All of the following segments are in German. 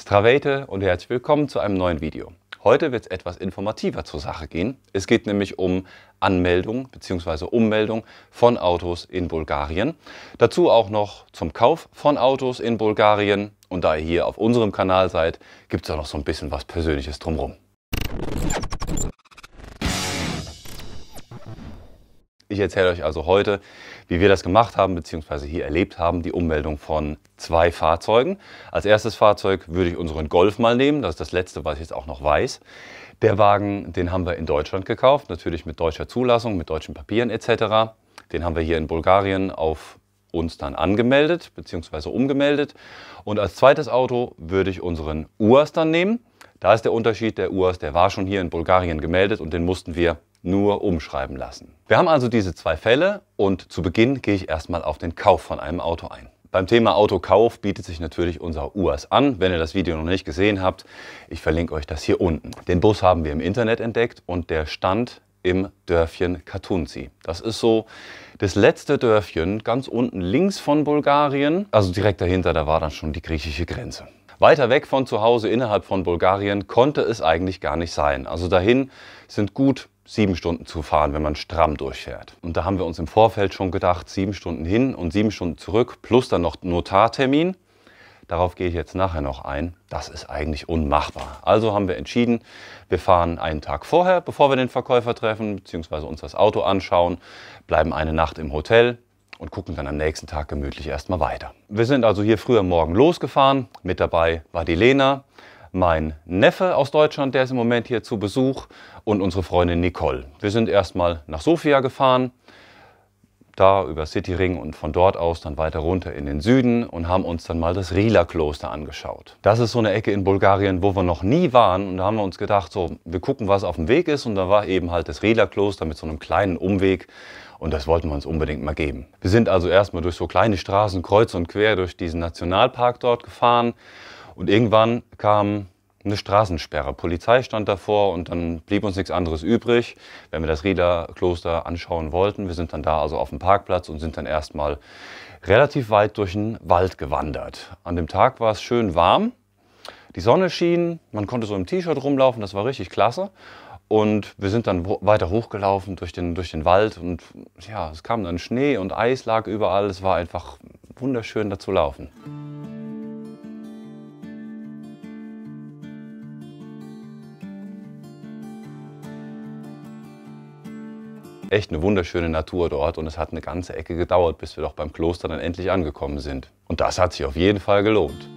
Stravete und herzlich willkommen zu einem neuen Video. Heute wird es etwas informativer zur Sache gehen. Es geht nämlich um Anmeldung bzw. Ummeldung von Autos in Bulgarien. Dazu auch noch zum Kauf von Autos in Bulgarien. Und da ihr hier auf unserem Kanal seid, gibt es auch noch so ein bisschen was Persönliches drumherum. Ich erzähle euch also heute, wie wir das gemacht haben, beziehungsweise hier erlebt haben, die Ummeldung von zwei Fahrzeugen. Als erstes Fahrzeug würde ich unseren Golf mal nehmen, das ist das letzte, was ich jetzt auch noch weiß. Der Wagen, den haben wir in Deutschland gekauft, natürlich mit deutscher Zulassung, mit deutschen Papieren etc. Den haben wir hier in Bulgarien auf uns dann angemeldet bzw. umgemeldet. Und als zweites Auto würde ich unseren UAS dann nehmen. Da ist der Unterschied, der UAS, der war schon hier in Bulgarien gemeldet und den mussten wir nur umschreiben lassen. Wir haben also diese zwei Fälle und zu Beginn gehe ich erstmal auf den Kauf von einem Auto ein. Beim Thema Autokauf bietet sich natürlich unser UAS an. Wenn ihr das Video noch nicht gesehen habt, ich verlinke euch das hier unten. Den Bus haben wir im Internet entdeckt und der stand im Dörfchen Katunzi. Das ist so das letzte Dörfchen ganz unten links von Bulgarien. Also direkt dahinter, da war dann schon die griechische Grenze. Weiter weg von zu Hause innerhalb von Bulgarien konnte es eigentlich gar nicht sein. Also dahin sind gut sieben Stunden zu fahren, wenn man stramm durchfährt. Und da haben wir uns im Vorfeld schon gedacht, sieben Stunden hin und sieben Stunden zurück, plus dann noch Notartermin. Darauf gehe ich jetzt nachher noch ein. Das ist eigentlich unmachbar. Also haben wir entschieden, wir fahren einen Tag vorher, bevor wir den Verkäufer treffen, beziehungsweise uns das Auto anschauen, bleiben eine Nacht im Hotel, und gucken dann am nächsten Tag gemütlich erstmal weiter. Wir sind also hier früh am Morgen losgefahren. Mit dabei war die Lena mein Neffe aus Deutschland, der ist im Moment hier zu Besuch und unsere Freundin Nicole. Wir sind erstmal nach Sofia gefahren, da über Cityring und von dort aus dann weiter runter in den Süden und haben uns dann mal das Rila-Kloster angeschaut. Das ist so eine Ecke in Bulgarien, wo wir noch nie waren und da haben wir uns gedacht, so, wir gucken, was auf dem Weg ist und da war eben halt das Rila-Kloster mit so einem kleinen Umweg und das wollten wir uns unbedingt mal geben. Wir sind also erstmal durch so kleine Straßen kreuz und quer durch diesen Nationalpark dort gefahren und irgendwann kam eine Straßensperre. Polizei stand davor und dann blieb uns nichts anderes übrig, wenn wir das Riederkloster anschauen wollten. Wir sind dann da also auf dem Parkplatz und sind dann erstmal relativ weit durch den Wald gewandert. An dem Tag war es schön warm, die Sonne schien, man konnte so im T-Shirt rumlaufen, das war richtig klasse. Und wir sind dann weiter hochgelaufen durch den, durch den Wald und ja, es kam dann Schnee und Eis lag überall. Es war einfach wunderschön da zu laufen. echt eine wunderschöne Natur dort und es hat eine ganze Ecke gedauert, bis wir doch beim Kloster dann endlich angekommen sind. Und das hat sich auf jeden Fall gelohnt.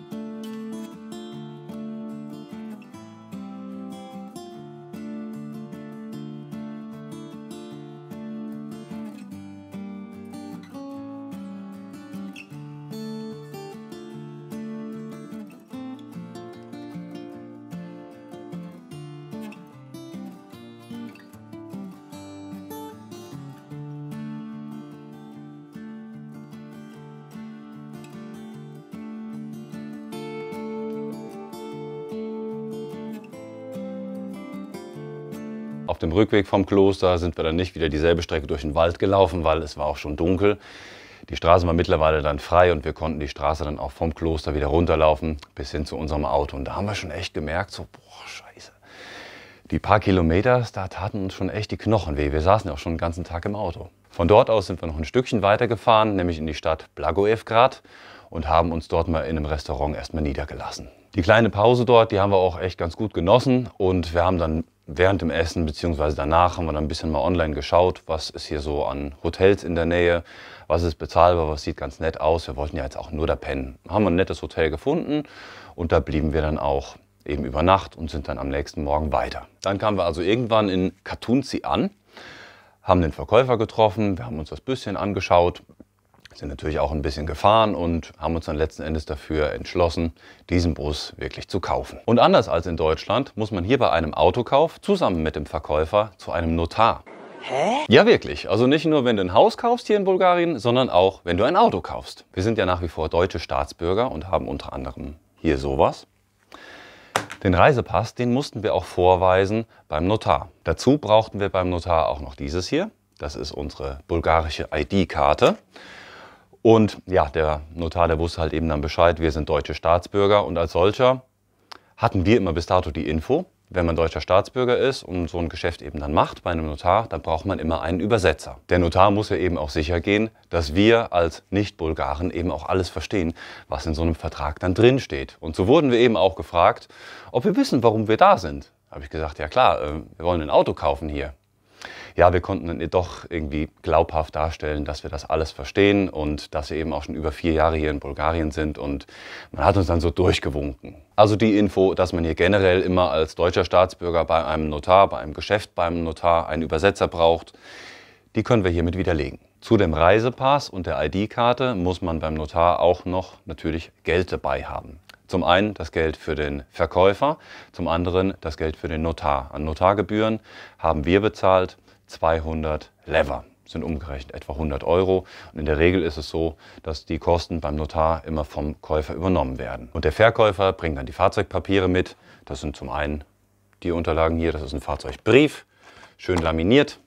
Auf dem Rückweg vom Kloster sind wir dann nicht wieder dieselbe Strecke durch den Wald gelaufen, weil es war auch schon dunkel. Die Straße war mittlerweile dann frei und wir konnten die Straße dann auch vom Kloster wieder runterlaufen bis hin zu unserem Auto. Und da haben wir schon echt gemerkt, so, boah, scheiße. Die paar Kilometer, da taten uns schon echt die Knochen weh. Wir saßen ja auch schon den ganzen Tag im Auto. Von dort aus sind wir noch ein Stückchen weitergefahren, nämlich in die Stadt Blagoevgrad und haben uns dort mal in einem Restaurant erstmal niedergelassen. Die kleine Pause dort, die haben wir auch echt ganz gut genossen und wir haben dann während dem Essen bzw. danach haben wir dann ein bisschen mal online geschaut, was ist hier so an Hotels in der Nähe, was ist bezahlbar, was sieht ganz nett aus. Wir wollten ja jetzt auch nur da pennen. Haben wir ein nettes Hotel gefunden und da blieben wir dann auch eben über Nacht und sind dann am nächsten Morgen weiter. Dann kamen wir also irgendwann in Katunzi an, haben den Verkäufer getroffen, wir haben uns das bisschen angeschaut, sind natürlich auch ein bisschen gefahren und haben uns dann letzten Endes dafür entschlossen, diesen Bus wirklich zu kaufen. Und anders als in Deutschland muss man hier bei einem Autokauf zusammen mit dem Verkäufer zu einem Notar. Hä? Ja, wirklich. Also nicht nur, wenn du ein Haus kaufst hier in Bulgarien, sondern auch, wenn du ein Auto kaufst. Wir sind ja nach wie vor deutsche Staatsbürger und haben unter anderem hier sowas. Den Reisepass, den mussten wir auch vorweisen beim Notar. Dazu brauchten wir beim Notar auch noch dieses hier. Das ist unsere bulgarische ID-Karte. Und ja, der Notar, der wusste halt eben dann Bescheid, wir sind deutsche Staatsbürger und als solcher hatten wir immer bis dato die Info, wenn man deutscher Staatsbürger ist und so ein Geschäft eben dann macht bei einem Notar, dann braucht man immer einen Übersetzer. Der Notar muss ja eben auch sicher gehen, dass wir als Nicht-Bulgaren eben auch alles verstehen, was in so einem Vertrag dann drin steht. Und so wurden wir eben auch gefragt, ob wir wissen, warum wir da sind. Habe ich gesagt, ja klar, äh, wir wollen ein Auto kaufen hier ja, wir konnten doch irgendwie glaubhaft darstellen, dass wir das alles verstehen und dass wir eben auch schon über vier Jahre hier in Bulgarien sind und man hat uns dann so durchgewunken. Also die Info, dass man hier generell immer als deutscher Staatsbürger bei einem Notar, bei einem Geschäft, beim Notar einen Übersetzer braucht, die können wir hiermit widerlegen. Zu dem Reisepass und der ID-Karte muss man beim Notar auch noch natürlich Geld dabei haben. Zum einen das Geld für den Verkäufer, zum anderen das Geld für den Notar. An Notargebühren haben wir bezahlt. 200 Lever sind umgerechnet etwa 100 Euro. Und in der Regel ist es so, dass die Kosten beim Notar immer vom Käufer übernommen werden. Und der Verkäufer bringt dann die Fahrzeugpapiere mit. Das sind zum einen die Unterlagen hier, das ist ein Fahrzeugbrief, schön laminiert.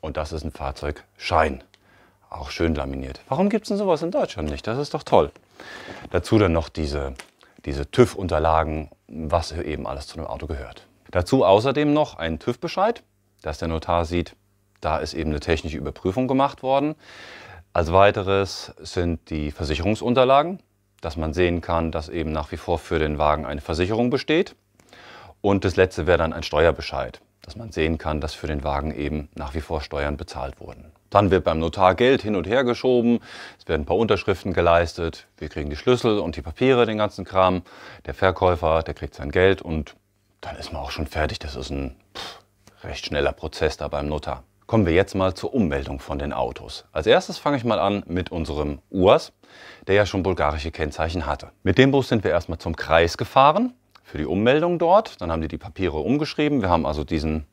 Und das ist ein Fahrzeugschein, auch schön laminiert. Warum gibt es denn sowas in Deutschland nicht? Das ist doch toll. Dazu dann noch diese, diese TÜV-Unterlagen, was eben alles zu einem Auto gehört. Dazu außerdem noch ein TÜV-Bescheid dass der Notar sieht, da ist eben eine technische Überprüfung gemacht worden. Als weiteres sind die Versicherungsunterlagen, dass man sehen kann, dass eben nach wie vor für den Wagen eine Versicherung besteht. Und das letzte wäre dann ein Steuerbescheid, dass man sehen kann, dass für den Wagen eben nach wie vor Steuern bezahlt wurden. Dann wird beim Notar Geld hin und her geschoben, es werden ein paar Unterschriften geleistet, wir kriegen die Schlüssel und die Papiere, den ganzen Kram. Der Verkäufer, der kriegt sein Geld und dann ist man auch schon fertig. Das ist ein, pff, Recht schneller Prozess da beim Notar. Kommen wir jetzt mal zur Ummeldung von den Autos. Als erstes fange ich mal an mit unserem UAS, der ja schon bulgarische Kennzeichen hatte. Mit dem Bus sind wir erstmal zum Kreis gefahren für die Ummeldung dort. Dann haben die die Papiere umgeschrieben. Wir haben also diesen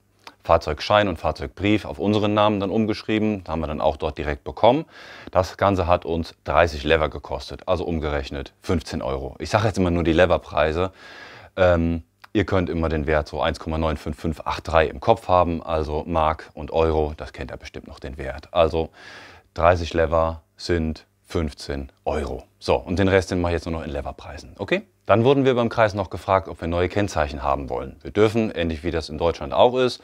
Fahrzeugschein und Fahrzeugbrief auf unseren Namen dann umgeschrieben. Das haben wir dann auch dort direkt bekommen. Das Ganze hat uns 30 Lever gekostet, also umgerechnet 15 Euro. Ich sage jetzt immer nur die Leverpreise. Ähm, Ihr könnt immer den Wert so 1,95583 im Kopf haben, also Mark und Euro, das kennt ihr bestimmt noch den Wert. Also 30 Lever sind 15 Euro. So, und den Rest den mache ich jetzt nur noch in Leverpreisen, okay? Dann wurden wir beim Kreis noch gefragt, ob wir neue Kennzeichen haben wollen. Wir dürfen, ähnlich wie das in Deutschland auch ist,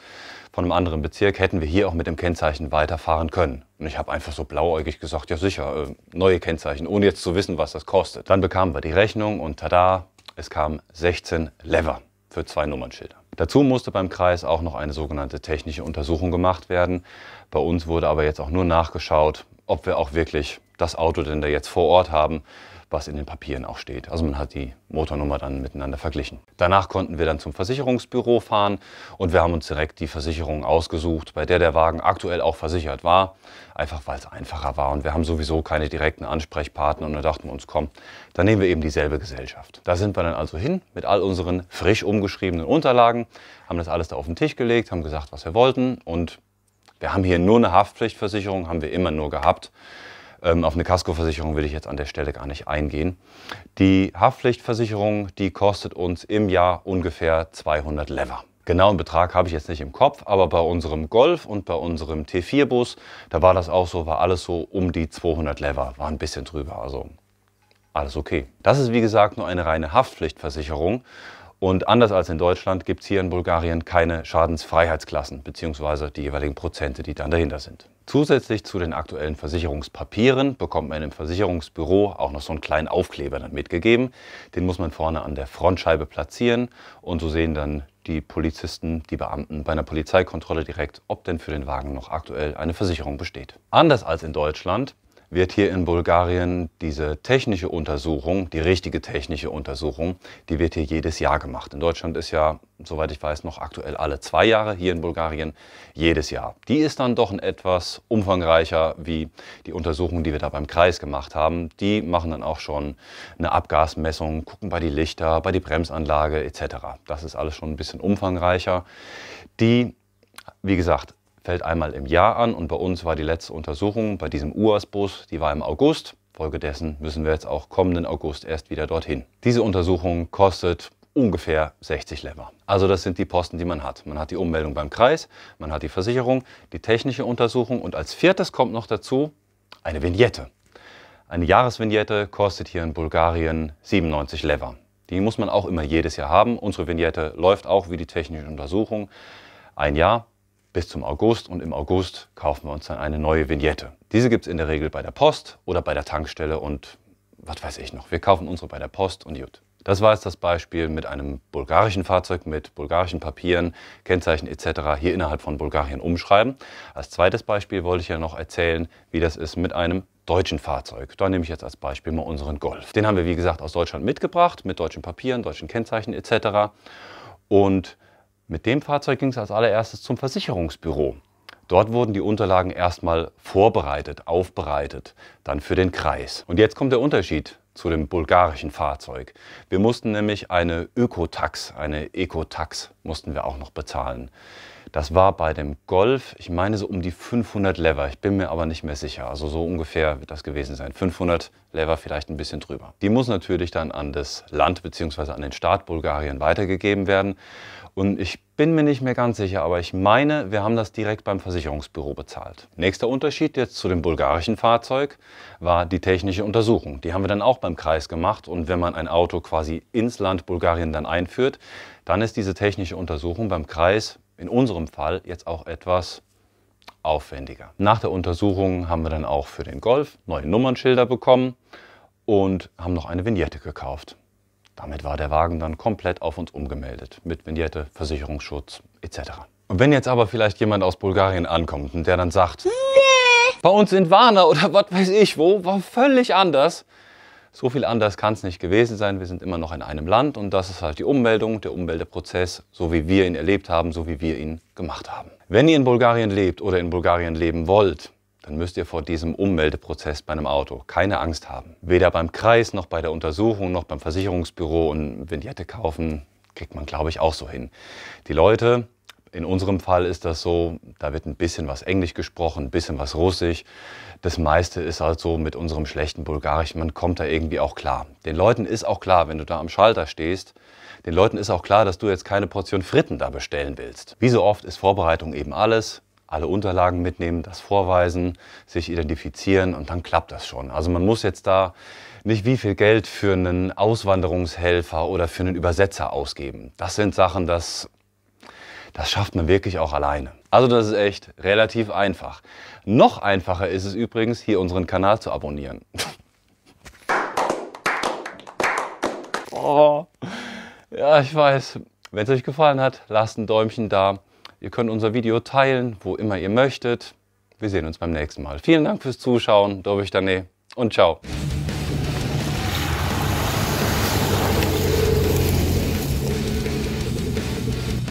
von einem anderen Bezirk hätten wir hier auch mit dem Kennzeichen weiterfahren können. Und ich habe einfach so blauäugig gesagt, ja sicher, äh, neue Kennzeichen, ohne jetzt zu wissen, was das kostet. Dann bekamen wir die Rechnung und tada, es kamen 16 Lever für zwei Nummernschilder. Dazu musste beim Kreis auch noch eine sogenannte technische Untersuchung gemacht werden. Bei uns wurde aber jetzt auch nur nachgeschaut, ob wir auch wirklich das Auto denn da jetzt vor Ort haben was in den Papieren auch steht. Also man hat die Motornummer dann miteinander verglichen. Danach konnten wir dann zum Versicherungsbüro fahren und wir haben uns direkt die Versicherung ausgesucht, bei der der Wagen aktuell auch versichert war, einfach weil es einfacher war und wir haben sowieso keine direkten Ansprechpartner und da dachten wir uns, komm, dann nehmen wir eben dieselbe Gesellschaft. Da sind wir dann also hin mit all unseren frisch umgeschriebenen Unterlagen, haben das alles da auf den Tisch gelegt, haben gesagt, was wir wollten und wir haben hier nur eine Haftpflichtversicherung, haben wir immer nur gehabt. Ähm, auf eine Kaskoversicherung will ich jetzt an der Stelle gar nicht eingehen. Die Haftpflichtversicherung, die kostet uns im Jahr ungefähr 200 Lever. Genauen Betrag habe ich jetzt nicht im Kopf, aber bei unserem Golf und bei unserem T4-Bus, da war das auch so, war alles so um die 200 Lever, war ein bisschen drüber, also alles okay. Das ist wie gesagt nur eine reine Haftpflichtversicherung und anders als in Deutschland gibt es hier in Bulgarien keine Schadensfreiheitsklassen bzw. die jeweiligen Prozente, die dann dahinter sind. Zusätzlich zu den aktuellen Versicherungspapieren bekommt man im Versicherungsbüro auch noch so einen kleinen Aufkleber dann mitgegeben. Den muss man vorne an der Frontscheibe platzieren und so sehen dann die Polizisten, die Beamten bei einer Polizeikontrolle direkt, ob denn für den Wagen noch aktuell eine Versicherung besteht. Anders als in Deutschland wird hier in Bulgarien diese technische Untersuchung, die richtige technische Untersuchung, die wird hier jedes Jahr gemacht. In Deutschland ist ja, soweit ich weiß, noch aktuell alle zwei Jahre, hier in Bulgarien jedes Jahr. Die ist dann doch ein etwas umfangreicher wie die Untersuchung, die wir da beim Kreis gemacht haben. Die machen dann auch schon eine Abgasmessung, gucken bei die Lichter, bei die Bremsanlage etc. Das ist alles schon ein bisschen umfangreicher. Die, wie gesagt, fällt einmal im Jahr an und bei uns war die letzte Untersuchung bei diesem UAS-Bus, die war im August. Folgedessen müssen wir jetzt auch kommenden August erst wieder dorthin. Diese Untersuchung kostet ungefähr 60 Lever. Also das sind die Posten, die man hat. Man hat die Ummeldung beim Kreis, man hat die Versicherung, die technische Untersuchung und als viertes kommt noch dazu eine Vignette. Eine Jahresvignette kostet hier in Bulgarien 97 Lever. Die muss man auch immer jedes Jahr haben. Unsere Vignette läuft auch wie die technische Untersuchung ein Jahr bis zum August und im August kaufen wir uns dann eine neue Vignette. Diese gibt es in der Regel bei der Post oder bei der Tankstelle und was weiß ich noch. Wir kaufen unsere bei der Post und gut. Das war jetzt das Beispiel mit einem bulgarischen Fahrzeug mit bulgarischen Papieren, Kennzeichen etc. hier innerhalb von Bulgarien umschreiben. Als zweites Beispiel wollte ich ja noch erzählen, wie das ist mit einem deutschen Fahrzeug. Da nehme ich jetzt als Beispiel mal unseren Golf. Den haben wir wie gesagt aus Deutschland mitgebracht mit deutschen Papieren, deutschen Kennzeichen etc. Und mit dem Fahrzeug ging es als allererstes zum Versicherungsbüro. Dort wurden die Unterlagen erstmal vorbereitet, aufbereitet, dann für den Kreis. Und jetzt kommt der Unterschied zu dem bulgarischen Fahrzeug. Wir mussten nämlich eine Ökotax, eine Ekotax mussten wir auch noch bezahlen. Das war bei dem Golf, ich meine so um die 500 Lever, ich bin mir aber nicht mehr sicher. Also so ungefähr wird das gewesen sein. 500 Lever vielleicht ein bisschen drüber. Die muss natürlich dann an das Land bzw. an den Staat Bulgarien weitergegeben werden. Und ich bin mir nicht mehr ganz sicher, aber ich meine, wir haben das direkt beim Versicherungsbüro bezahlt. Nächster Unterschied jetzt zu dem bulgarischen Fahrzeug war die technische Untersuchung. Die haben wir dann auch beim Kreis gemacht und wenn man ein Auto quasi ins Land Bulgarien dann einführt, dann ist diese technische Untersuchung beim Kreis in unserem Fall jetzt auch etwas aufwendiger. Nach der Untersuchung haben wir dann auch für den Golf neue Nummernschilder bekommen und haben noch eine Vignette gekauft. Damit war der Wagen dann komplett auf uns umgemeldet, mit Vignette, Versicherungsschutz etc. Und wenn jetzt aber vielleicht jemand aus Bulgarien ankommt und der dann sagt, nee. bei uns in Warna oder was weiß ich wo, war völlig anders, so viel anders kann es nicht gewesen sein. Wir sind immer noch in einem Land und das ist halt die Ummeldung, der Ummeldeprozess, so wie wir ihn erlebt haben, so wie wir ihn gemacht haben. Wenn ihr in Bulgarien lebt oder in Bulgarien leben wollt, dann müsst ihr vor diesem Ummeldeprozess bei einem Auto keine Angst haben. Weder beim Kreis noch bei der Untersuchung noch beim Versicherungsbüro und Vignette kaufen kriegt man, glaube ich, auch so hin. Die Leute, in unserem Fall ist das so, da wird ein bisschen was Englisch gesprochen, ein bisschen was Russisch das meiste ist halt so mit unserem schlechten Bulgarisch, man kommt da irgendwie auch klar. Den Leuten ist auch klar, wenn du da am Schalter stehst, den Leuten ist auch klar, dass du jetzt keine Portion Fritten da bestellen willst. Wie so oft ist Vorbereitung eben alles. Alle Unterlagen mitnehmen, das vorweisen, sich identifizieren und dann klappt das schon. Also man muss jetzt da nicht wie viel Geld für einen Auswanderungshelfer oder für einen Übersetzer ausgeben. Das sind Sachen, das das schafft man wirklich auch alleine. Also das ist echt relativ einfach. Noch einfacher ist es übrigens, hier unseren Kanal zu abonnieren. oh. Ja, ich weiß. Wenn es euch gefallen hat, lasst ein Däumchen da. Ihr könnt unser Video teilen, wo immer ihr möchtet. Wir sehen uns beim nächsten Mal. Vielen Dank fürs Zuschauen. Dobre Dané und ciao.